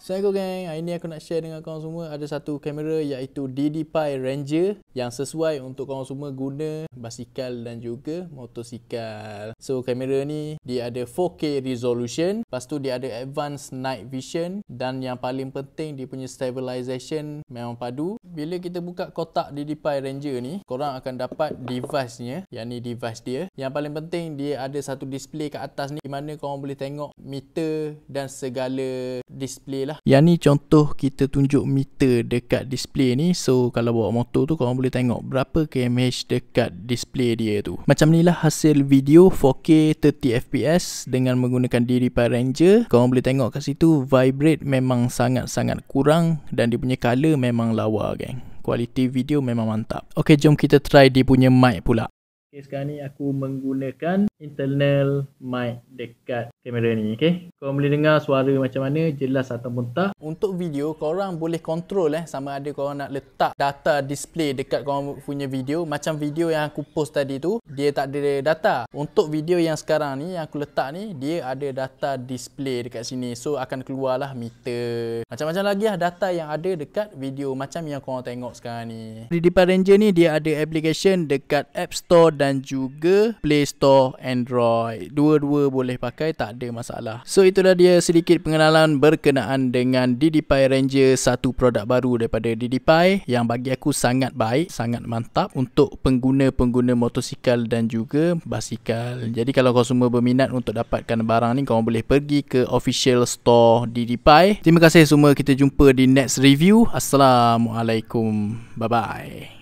Assalamualaikum gang. Hari ni aku nak share dengan korang semua ada satu kamera iaitu DDPi Ranger yang sesuai untuk korang semua guna basikal dan juga motosikal. So kamera ni dia ada 4K resolution, lepas tu dia ada advanced night vision dan yang paling penting dia punya stabilisation memang padu. Bila kita buka kotak DDPi Ranger ni, korang akan dapat device-nya, yang ni device dia. Yang paling penting dia ada satu display kat atas ni di mana korang boleh tengok meter dan segala display lah lah Yang ni contoh kita tunjuk meter dekat display ni So kalau bawa motor tu korang boleh tengok berapa kmh dekat display dia tu Macam ni lah hasil video 4K 30fps dengan menggunakan diri Power Ranger Korang boleh tengok kat situ vibrate memang sangat-sangat kurang Dan dia punya color memang lawa geng Kualiti video memang mantap Ok jom kita try dia punya mic pula Okay, sekarang ni aku menggunakan internal mic dekat kamera ni okey korang boleh dengar suara macam mana jelas ataupun tak untuk video orang boleh control eh sama ada korang nak letak data display dekat korang punya video macam video yang aku post tadi tu dia tak ada data untuk video yang sekarang ni yang aku letak ni dia ada data display dekat sini so akan keluarlah meter macam-macam lagi lah data yang ada dekat video macam yang korang tengok sekarang ni di depan ranger ni dia ada application dekat app store dan juga play store android dua-dua boleh boleh pakai tak ada masalah. So itulah dia sedikit pengenalan berkenaan dengan DDPI Ranger satu produk baru daripada DDPI yang bagi aku sangat baik, sangat mantap untuk pengguna-pengguna motosikal dan juga basikal. Jadi kalau kau semua berminat untuk dapatkan barang ni kau boleh pergi ke official store DDPI. Terima kasih semua kita jumpa di next review. Assalamualaikum. Bye bye.